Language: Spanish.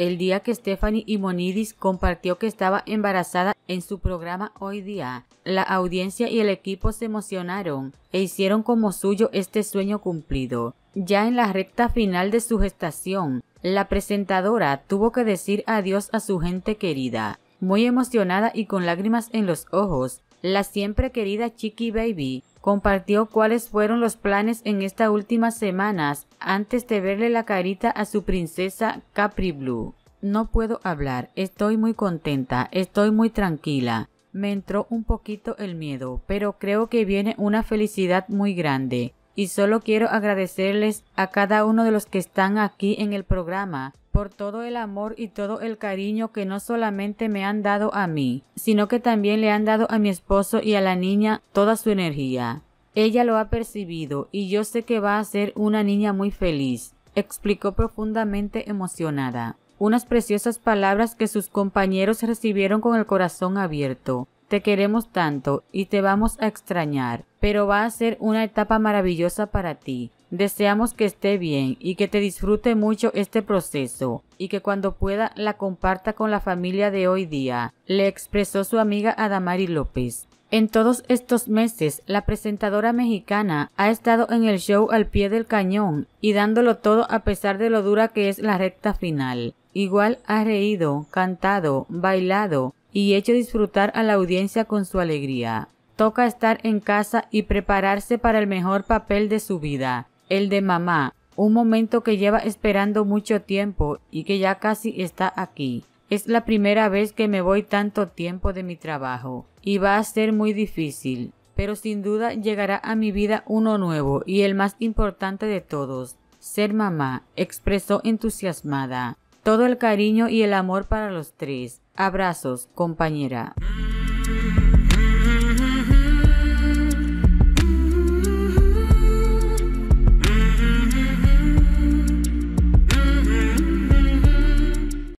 el día que Stephanie Imonidis compartió que estaba embarazada en su programa Hoy Día. La audiencia y el equipo se emocionaron e hicieron como suyo este sueño cumplido. Ya en la recta final de su gestación, la presentadora tuvo que decir adiós a su gente querida. Muy emocionada y con lágrimas en los ojos, la siempre querida Chiqui Baby compartió cuáles fueron los planes en estas últimas semanas antes de verle la carita a su princesa Capri Blue. No puedo hablar, estoy muy contenta, estoy muy tranquila. Me entró un poquito el miedo, pero creo que viene una felicidad muy grande. Y solo quiero agradecerles a cada uno de los que están aquí en el programa por todo el amor y todo el cariño que no solamente me han dado a mí, sino que también le han dado a mi esposo y a la niña toda su energía. Ella lo ha percibido y yo sé que va a ser una niña muy feliz, explicó profundamente emocionada unas preciosas palabras que sus compañeros recibieron con el corazón abierto. Te queremos tanto y te vamos a extrañar, pero va a ser una etapa maravillosa para ti. Deseamos que esté bien y que te disfrute mucho este proceso y que cuando pueda la comparta con la familia de hoy día, le expresó su amiga Adamari López. En todos estos meses, la presentadora mexicana ha estado en el show al pie del cañón y dándolo todo a pesar de lo dura que es la recta final. Igual ha reído, cantado, bailado y hecho disfrutar a la audiencia con su alegría. Toca estar en casa y prepararse para el mejor papel de su vida, el de mamá, un momento que lleva esperando mucho tiempo y que ya casi está aquí. Es la primera vez que me voy tanto tiempo de mi trabajo y va a ser muy difícil, pero sin duda llegará a mi vida uno nuevo y el más importante de todos, ser mamá, expresó entusiasmada. Todo el cariño y el amor para los tres. Abrazos, compañera.